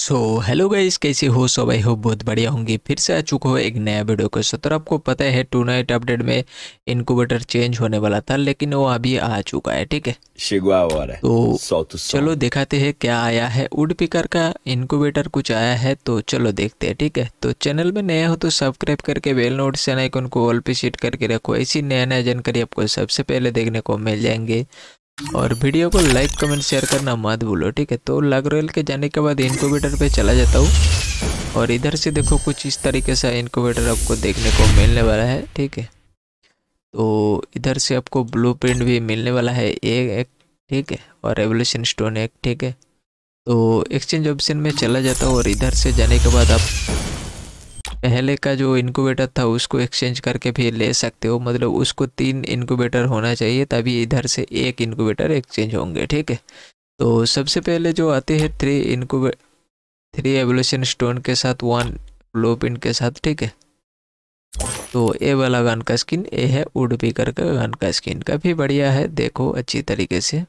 so hello guys कैसे हो सब आई हो बहुत बढ़िया होंगे फिर से आ चुका हो एक नया वीडियो को सतर आपको पता है टू नाइट अपडेट में इनक्यूबेटर चेंज होने वाला था लेकिन वो अभी आ चुका है ठीक है तो, तो चलो दिखाते हैं क्या आया है वुड पिकर का इनक्यूबेटर कुछ आया है तो चलो देखते हैं ठीक है तो चैनल में नया हो तो सब्सक्राइब करके बेल नोटिफिकेशन आइकन को ऑल पे सीट करके रखो ऐसी नया नया जानकारी आपको सबसे पहले देखने को मिल जाएंगे और वीडियो को लाइक कमेंट शेयर करना मत भूलो ठीक है तो रेल के जाने के बाद इनकोवेटर पे चला जाता हूँ और इधर से देखो कुछ इस तरीके से इनकोवेटर आपको देखने को मिलने वाला है ठीक है तो इधर से आपको प्रिंट भी मिलने वाला है एक एक ठीक है और रेवोल्यूशन स्टोन एक ठीक है तो एक्सचेंज ऑप्शन में चला जाता हूँ और इधर से जाने के बाद आप पहले का जो इनक्यूबेटर था उसको एक्सचेंज करके फिर ले सकते हो मतलब उसको तीन इनक्यूबेटर होना चाहिए तभी इधर से एक इनक्यूबेटर एक्सचेंज होंगे ठीक है तो सबसे पहले जो आते हैं थ्री इनक्यूबे थ्री एवोल्यूशन स्टोन के साथ वन ब्लो पिंट के साथ ठीक है तो ए वाला गान का स्किन ए है वुड कर का गान का स्किन काफ़ी बढ़िया है देखो अच्छी तरीके से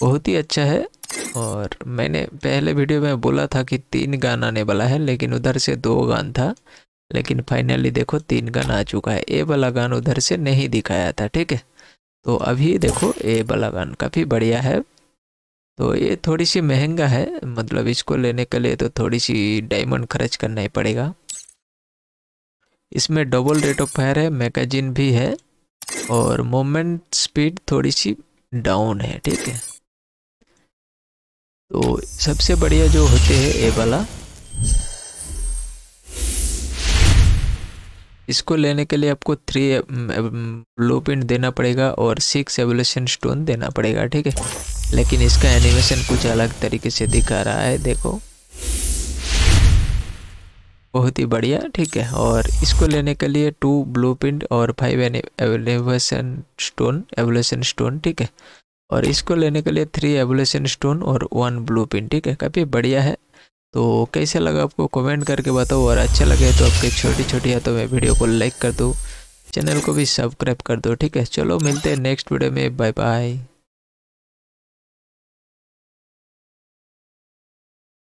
बहुत ही अच्छा है और मैंने पहले वीडियो में बोला था कि तीन गान आने वाला है लेकिन उधर से दो गान था लेकिन फाइनली देखो तीन गान आ चुका है ए वाला गान उधर से नहीं दिखाया था ठीक है तो अभी देखो ए वाला गान काफ़ी बढ़िया है तो ये थोड़ी सी महंगा है मतलब इसको लेने के लिए तो थोड़ी सी डायमंड खर्च करना ही पड़ेगा इसमें डबल रेट ऑफ फायर है मैगजीन भी है और मोमेंट स्पीड थोड़ी सी डाउन है ठीक है तो सबसे बढ़िया जो होते हैं ए वाला इसको लेने के लिए आपको थ्री ब्लू प्रिंट देना पड़ेगा और सिक्स एवोल्यूशन स्टोन देना पड़ेगा ठीक है लेकिन इसका एनिमेशन कुछ अलग तरीके से दिखा रहा है देखो बहुत ही बढ़िया ठीक है और इसको लेने के लिए टू ब्लू प्रिंट और five evolution stone evolution stone ठीक है और इसको लेने के लिए थ्री एवोलेशन स्टोन और वन ब्लू पिन ठीक है काफ़ी बढ़िया है तो कैसे लगा आपको कमेंट करके बताओ और अच्छा लगे तो आपके छोटी छोटी हाथों में वीडियो को लाइक कर दो चैनल को भी सब्सक्राइब कर दो ठीक है चलो मिलते हैं नेक्स्ट वीडियो में बाय बाय